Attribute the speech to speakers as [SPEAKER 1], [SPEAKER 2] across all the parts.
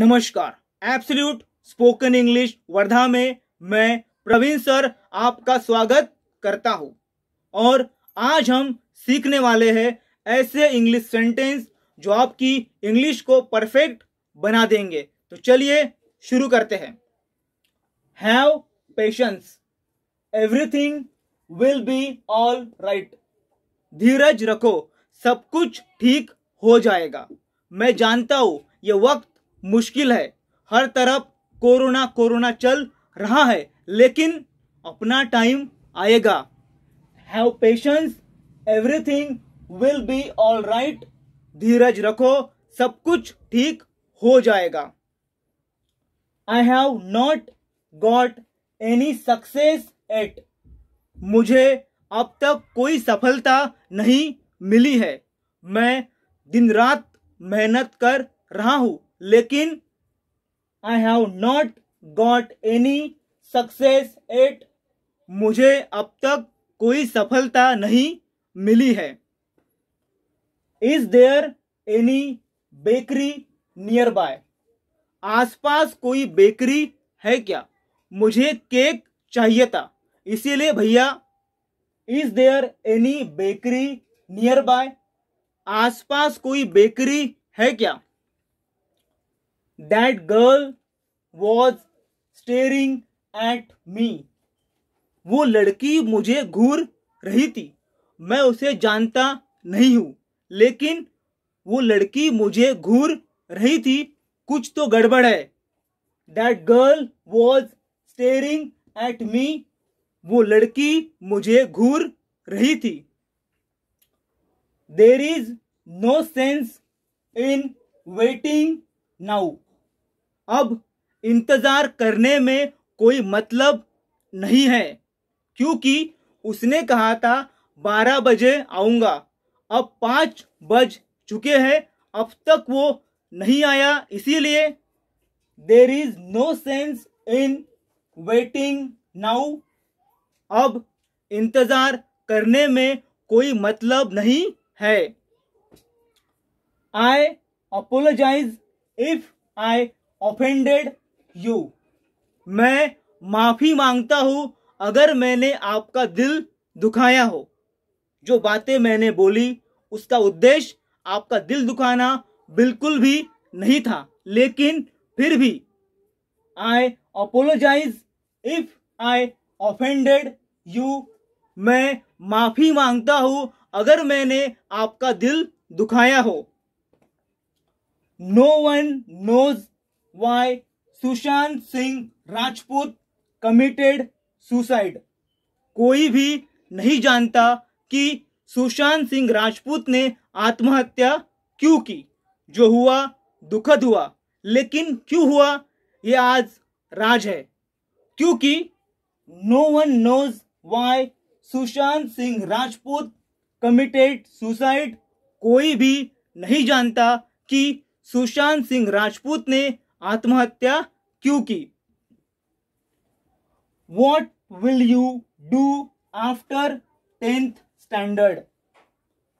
[SPEAKER 1] नमस्कार absolute spoken English Wardha में मैं प्रवीण सर आपका स्वागत करता हूं और आज हम सीखने वाले हैं ऐसे इंग्लिश सेंटेंस जो आपकी इंग्लिश को परफेक्ट बना देंगे तो चलिए शुरू करते हैं have patience everything will be all right धीरज रखो सब कुछ ठीक हो जाएगा मैं जानता हूं ये वक्त मुश्किल है हर तरफ कोरोना कोरोना चल रहा है लेकिन अपना टाइम आएगा have patience everything will be all right धीरज रखो सब कुछ ठीक हो जाएगा I have not got any success at मुझे अब तक कोई सफलता नहीं मिली है मैं दिन रात मेहनत कर रहा हूं लेकिन I have not got any success at मुझे अब तक कोई सफलता नहीं मिली है is there any bakery nearby आसपास कोई बेकरी है क्या मुझे केक चाहिए था इसीलिए भैया is there any bakery nearby आसपास कोई बेकरी है क्या that girl was staring at me वो लड़की मुझे घूर रही थी मैं उसे जानता नहीं हूँ लेकिन वो लड़की मुझे घूर रही थी कुछ तो गड़बड़ है that girl was staring at me वो लड़की मुझे घूर रही थी there is no sense in waiting now अब इंतज़ार करने में कोई मतलब नहीं है क्योंकि उसने कहा था बारह बजे आऊंगा अब पाँच बज चुके हैं अब तक वो नहीं आया इसीलिए there is no sense in waiting now अब इंतज़ार करने में कोई मतलब नहीं है I apologise if I offended you मैं माफी मांगता हूं अगर मैंने आपका दिल दुखाया हो जो बातें मैंने बोली उसका उद्देश्य आपका दिल दुखाना बिल्कुल भी नहीं था लेकिन फिर भी I apologise if I offended you मैं माफी मांगता हूँ अगर मैंने आपका दिल दुखाया हो no one knows why Sushant Singh Rajput committed suicide कोई भी नहीं जानता कि सुशांत सिंह राजपूत ने आत्महत्या क्यों की जो हुआ दुखद हुआ लेकिन क्यों हुआ ये आज राज है क्योंकि no one knows why Sushant Singh Rajput committed suicide कोई भी नहीं जानता कि सुशांत सिंह राजपूत ने आत्महत्या क्यों की what will you do after tenth standard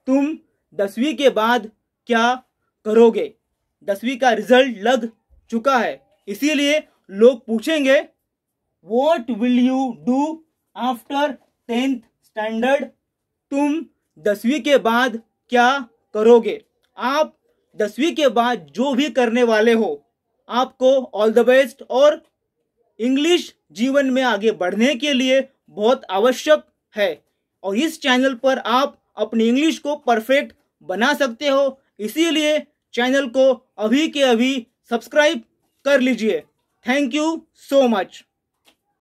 [SPEAKER 1] तुम दसवीं के बाद क्या करोगे दसवीं का रिजल्ट लग चुका है इसीलिए लोग पूछेंगे what will you do after tenth standard तुम दसवीं के बाद क्या करोगे आप दसवीं के बाद जो भी करने वाले हो आपको ऑल द बेस्ट और इंग्लिश जीवन में आगे बढ़ने के लिए बहुत आवश्यक है और इस चैनल पर आप अपनी इंग्लिश को परफेक्ट बना सकते हो इसीलिए चैनल को अभी के अभी सब्सक्राइब कर लीजिए थैंक यू सो मच